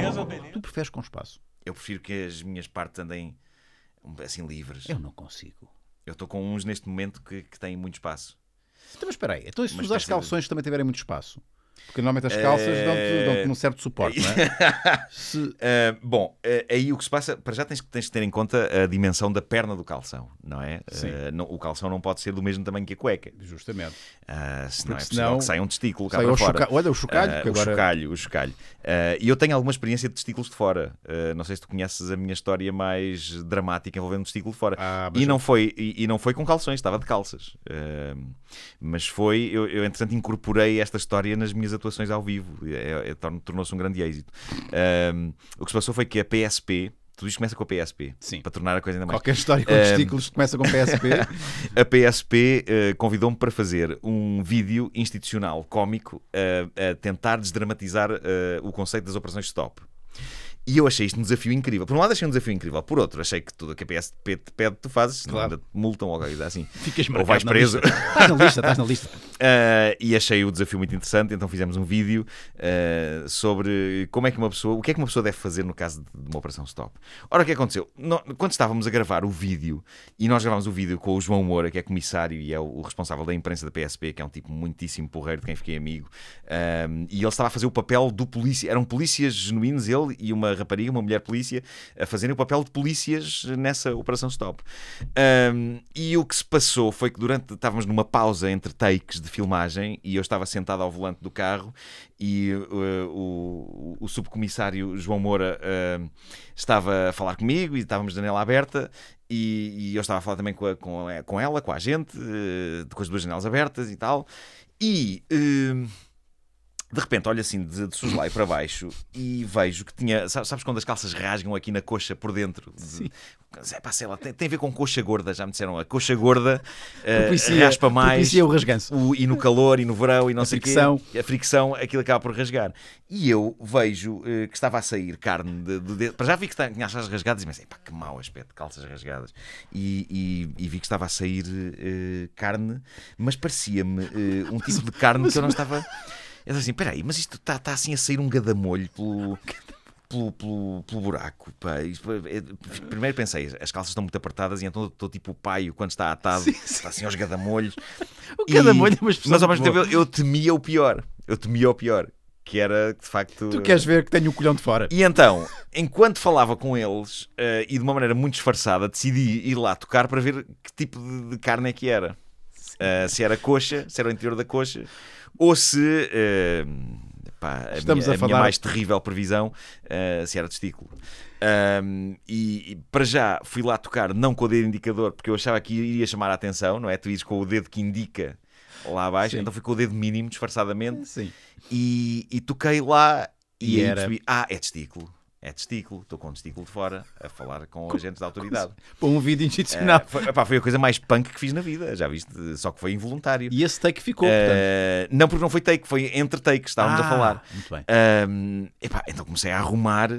beleza, Tu preferes com espaço? Eu prefiro que as minhas partes andem assim livres. Eu não consigo. Eu estou com uns neste momento que, que têm muito espaço. Então, mas espera aí, então se Mas os calções de... também tiverem muito espaço? Porque normalmente as calças dão-te eh, dão um certo suporte, não é? Se... Uh, bom, uh, aí o que se passa, para já tens que, tens que ter em conta a dimensão da perna do calção, não é? Uh, não, o calção não pode ser do mesmo tamanho que a cueca. Justamente. Uh, senão é senão... que sai um testículo cá para fora. Chuca... Olha, o chocalho. agora... O chocalho, o chocalho. E eu tenho alguma experiência de testículos de fora. não sei se tu conheces a minha história mais dramática envolvendo testículo de fora. Ah, e, não foi, e, e, não foi com calções, estava de calças. mas foi, eu, eu entretanto incorporei esta história nas minhas minhas atuações ao vivo. É, é, Tornou-se um grande êxito. Um, o que se passou foi que a PSP, tudo isto começa com a PSP. Sim. Para tornar a coisa ainda mais. Qualquer história com testículos começa com a PSP. a PSP uh, eh, convidou-me para fazer um vídeo institucional cómico uh, a tentar desdramatizar uh, o conceito das operações stop. E eu achei isto um desafio incrível. Por um lado, achei um desafio incrível. Por outro, achei que tudo o que a PSP te pede, tu fazes. Claro. Não, multam ou qualquer coisa assim. Ficas ou vais preso. Estás na lista, estás na lista. Uh, e achei o desafio muito interessante, então fizemos um vídeo uh, sobre como é que uma pessoa, o que é que uma pessoa deve fazer no caso de, uma operação stop. Ora, o que aconteceu? No, quando estávamos a gravar o vídeo, e nós gravámos o vídeo com o João Moura, que é comissário e é o, o responsável da imprensa da PSP, que é um tipo muitíssimo porreiro de quem fiquei amigo, um, eh, e ele estava a fazer o papel do polícia, eram polícias genuínos, ele e uma rapariga, uma mulher polícia, a fazerem o papel de polícias nessa operação stop. Um, e o que se passou foi que durante, estávamos numa pausa entre takes de filmagem e eu estava sentado ao volante do carro e uh, o, o subcomissário João Moura uh, estava a falar comigo e estávamos de janela aberta e, e, eu estava a falar também com, a, com, a, com ela, com a gente, uh, eh, com as duas janelas abertas e tal. E... Uh, de repente olho assim de, de soslai para baixo e vejo que tinha. Sabes, quando as calças rasgam aqui na coxa por dentro? Sim. É, pá, sei lá, tem, tem, a ver com coxa gorda, já me disseram. A coxa gorda eh, propicia, uh, raspa mais. O rasganço. O, e no calor, e no verão, e não a sei o quê. A fricção, aquilo acaba por rasgar. E eu vejo uh, que estava a sair carne de, de, Para já vi que tinha as calças rasgadas e pensei, pá, que mau aspecto, calças rasgadas. E, e, e vi que estava a sair uh, carne, mas parecia-me um tipo de carne mas, que eu não estava. Eles assim, espera aí, mas isto está tá assim a sair um gadamolho pelo... Pelo, pelo, pelo, buraco. Pá. Eh, primeiro pensei, as calças estão muito apertadas e então estou tipo o paio quando está atado, sim, tá sim. está assim aos gadamolhos. o gadamolho é uma expressão. Mas ao mesmo tempo eu, eu, temia o pior. Eu temia o pior. Que era de facto. Tu queres ver que tenho o colhão de fora. E então, enquanto falava com eles uh, e de uma maneira muito disfarçada, decidi ir lá tocar para ver que tipo de, de carne é que era. Uh, se era coxa, se era o interior da coxa ou se. Uh, pá, a falar minha, a, a minha mais terrível previsão uh, se era testículo. Um, ehm, e, e, para já fui lá tocar, não com o dedo indicador, porque eu achava que iria chamar a atenção, não é? Tu ires com o dedo que indica lá abaixo, Sim. então fui com o dedo mínimo disfarçadamente e, e, toquei lá e, e era... percebi, ah, é testículo é testículo, estou com o testículo de fora a falar com agentes da autoridade. Para um vídeo eh, institucional. Uh, foi, pá, foi a coisa mais punk que fiz na vida, já viste? Só que foi involuntário. E esse take ficou, uh, portanto? Não, porque não foi take, foi entre takes, estávamos ah, a falar. Muito bem. Uh, epá, então comecei a arrumar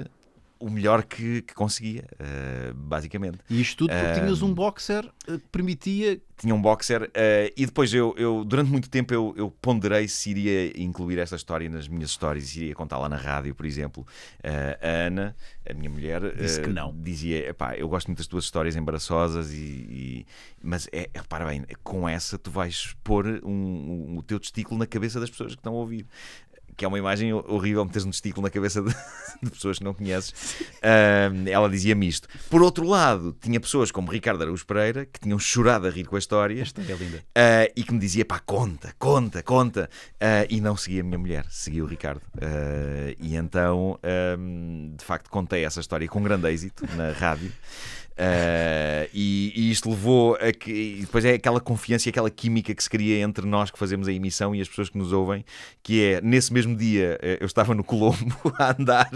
o melhor que, que conseguia, uh, basicamente. E isto tudo porque uh, tinhas um boxer eh, que permitia. Tinha um boxer, uh, e depois eu, eu, durante muito tempo, eu, eu, ponderei se iria incluir esta história nas minhas histórias, se iria contá-la na rádio, por exemplo. a Ana, a minha mulher, disse que não. Dizia: pá, eu gosto muito das tuas histórias embaraçosas, e, e... mas é, é, repara bem, com essa tu vais pôr um, um, o teu testículo na cabeça das pessoas que estão a ouvir que é uma imagem horrível meteres um testículo na cabeça de, de pessoas que não conheces, ah, ela dizia-me isto. Por outro lado, tinha pessoas como Ricardo Araújo Pereira que tinham chorado a rir com a história. Esta é linda. Uh, e que me dizia, pá, conta, conta, conta. Uh, e não seguia a minha mulher, seguia o Ricardo. e então, um, de facto, contei essa história com grande êxito na rádio. Eh, e, e, isto levou a que. E depois é aquela confiança e aquela química que se cria entre nós que fazemos a emissão e as pessoas que nos ouvem, que é nesse mesmo dia eh, eu estava no Colombo a andar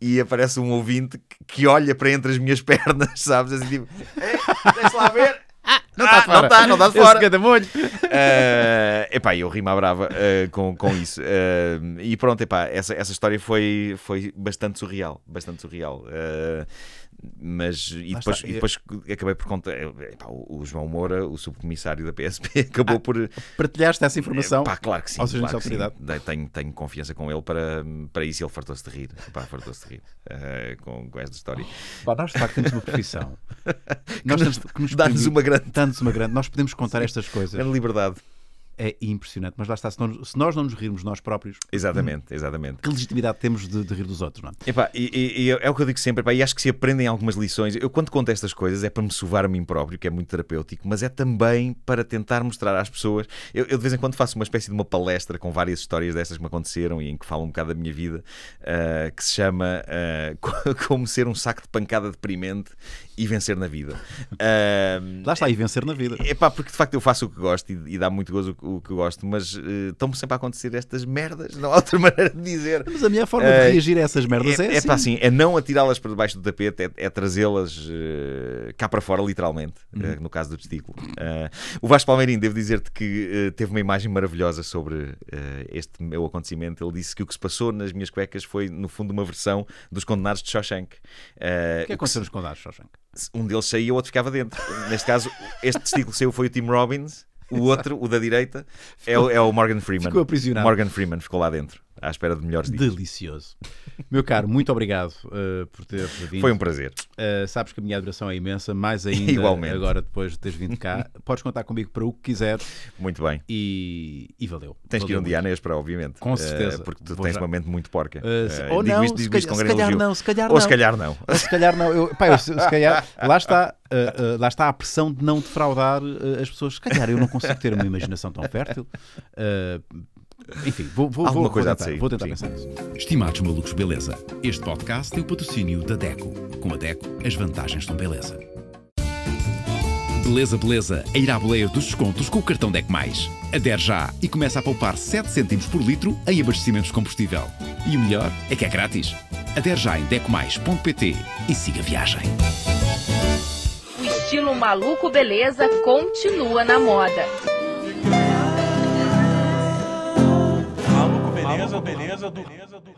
e aparece um ouvinte que olha para entre as minhas pernas, sabes? Assim tipo, eh, deixa lá ver. Ah, não está ah, tá fora. Não está, não está fora. Uh, epá, eu rimo à brava uh, com, com isso. Uh, e pronto, epá, essa, essa história foi, foi bastante surreal. Bastante surreal. Uh, mas e depois, e é depois acabei por contar o João Moura, o subcomissário da PSP, acabou ah, por partilhaste essa eh, informação? Pá, claro que sim, claro que sim. Tenho, tenho confiança com ele para, para isso. Ele fartou-se de rir, pá, fartou-se de rir uh, com, com esta história. Pá, nós de facto temos uma profissão, nós que nos, nos dá-nos uma grande, dá-nos uma grande. Nós podemos contar estas coisas, é liberdade é impressionante. Mas lá está, se, não, se nós não nos rirmos nós próprios. Exatamente, exatamente. Que legitimidade temos de, de rir dos outros, não é? e, e, é o que eu digo sempre, e acho que se aprendem algumas lições. Eu, quando conto estas coisas, é para me sovar a mim próprio, que é muito terapêutico, mas é também para tentar mostrar às pessoas. Eu, eu de vez em quando faço uma espécie de uma palestra com várias histórias destas que me aconteceram e em que falo um bocado da minha vida, uh, que se chama uh, Como Ser um Saco de Pancada Deprimente e vencer na vida. Uh, Lá está, e vencer na vida. É pá, porque de facto eu faço o que gosto e, e dá muito gozo o, que gosto, mas eh, estão-me sempre a acontecer estas merdas, não há outra maneira de dizer. Mas a minha forma de eh, reagir a essas merdas é, é, é assim. É pá, assim, é não atirá-las para debaixo do tapete, é, é trazê-las eh, cá para fora, literalmente, uhum. no caso do testículo. o Vasco Palmeirinho, devo dizer-te que teve uma imagem maravilhosa sobre este meu acontecimento. Ele disse que o que se passou nas minhas cuecas foi, no fundo, uma versão dos condenados de Shawshank. Uh, o que é aconteceu nos condenados de Shawshank? um deles saía, o outro ficava dentro. Neste caso, este testículo saiu foi o Tim Robbins, o outro, o da direita, é, o, é o Morgan Freeman. Ficou aprisionado. Morgan Freeman ficou lá dentro à espera de melhores dias. Delicioso. Meu caro, muito obrigado uh, por ter vindo. Foi um prazer. Uh, sabes que a minha adoração é imensa, mais ainda Igualmente. agora depois de teres vindo cá. podes contar comigo para o que quiseres. Muito bem. E, e valeu. Tens valeu que ir um dia à para obviamente. Com certeza. Uh, porque tu Vou tens já... uma mente muito porca. ou não, se, calhar, não, Ou se calhar não. Ou se calhar não. Eu, pá, eu, se, calhar, lá está, lá está a pressão de não defraudar as pessoas. Se calhar eu não consigo ter uma imaginação tão fértil. Enfim, vou, vou, Alguma vou, coisa tentar, vou tentar pensar nisso. Estimados malucos, beleza? Este podcast tem o patrocínio da DECO. Com a DECO, as vantagens são beleza. Beleza, beleza. A ir à boleia dos descontos com o cartão Deco Mais. Adere já e começa a poupar 7 cêntimos por litro em abastecimentos de combustível. E o melhor é que é grátis. Adere já em decomais.pt e siga a viagem. O estilo maluco beleza continua na moda. beleza, beleza, beleza, beleza